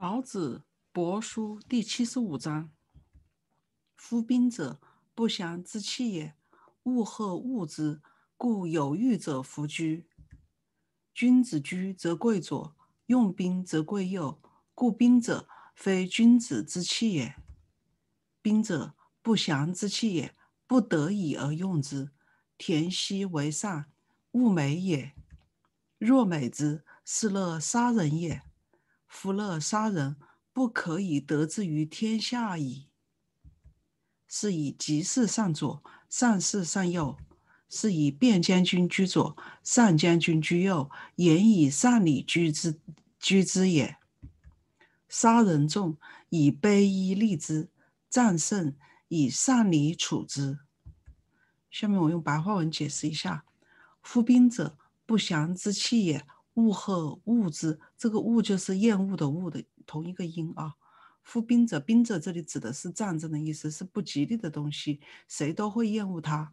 老子帛书第七十五章：夫兵者，不祥之器也，物或物之，故有欲者弗居。君子居则贵左，用兵则贵右，故兵者，非君子之器也。兵者，不祥之器也，不得已而用之，田西为上，物美也。若美之，是乐杀人也。夫乐杀人，不可以得志于天下矣。是以吉事上左，上事上右。是以卞将军居左，上将军居右，言以丧礼居之，居之也。杀人众，以卑衣立之；战胜，以上礼处之。下面我用白话文解释一下：夫兵者，不祥之器也。物和物之，这个物就是厌恶的物的同一个音啊。夫兵者，兵者这里指的是战争的意思，是不吉利的东西，谁都会厌恶它。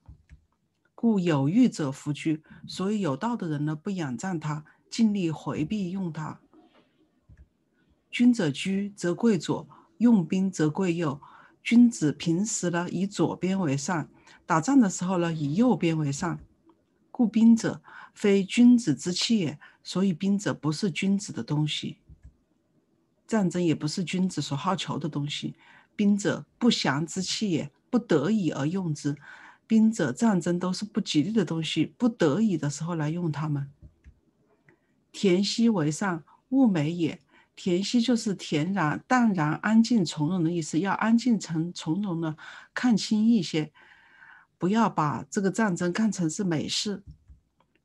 故有欲者弗居，所以有道的人呢，不仰仗他，尽力回避用它。君者居则贵左，用兵则贵右。君子平时呢以左边为上，打仗的时候呢以右边为上。故兵者，非君子之器也。所以兵者不是君子的东西，战争也不是君子所好求的东西。兵者，不祥之器也，不得已而用之。兵者，战争都是不吉利的东西，不得已的时候来用它们。田兮为上，物美也。田兮就是恬然、淡然、安静、从容的意思，要安静、从从容的看清一些。不要把这个战争看成是美事。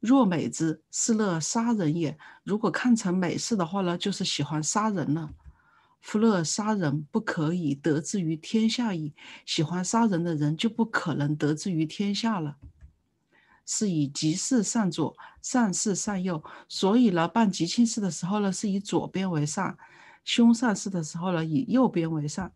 若美之，是乐杀人也。如果看成美事的话呢，就是喜欢杀人了。夫乐杀人，不可以得之于天下矣。喜欢杀人的人，就不可能得之于天下了。是以吉事上左，善事上右。所以呢，办吉庆事的时候呢，是以左边为上；凶善事的时候呢，以右边为上。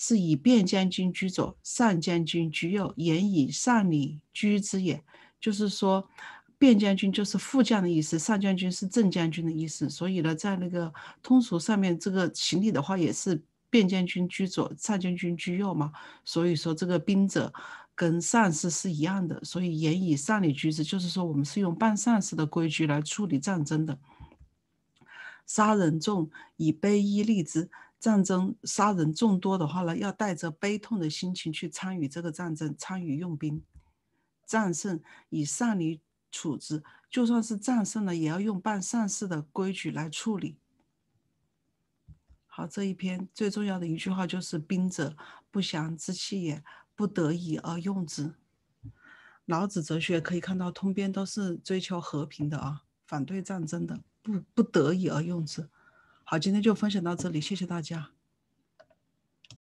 是以卞将军居左，上将军居右，言以上礼居之也。就是说，卞将军就是副将的意思，上将军是正将军的意思。所以呢，在那个通俗上面，这个行礼的话也是卞将军居左，上将军居右嘛。所以说，这个兵者跟上司是一样的。所以言以上礼居之，就是说我们是用办上事的规矩来处理战争的。杀人众以卑衣立之。战争杀人众多的话呢，要带着悲痛的心情去参与这个战争，参与用兵。战胜以上礼处置，就算是战胜了，也要用办善事的规矩来处理。好，这一篇最重要的一句话就是“兵者，不祥之器也，不得已而用之”。老子哲学可以看到，通篇都是追求和平的啊，反对战争的，不不得已而用之。好，今天就分享到这里，谢谢大家。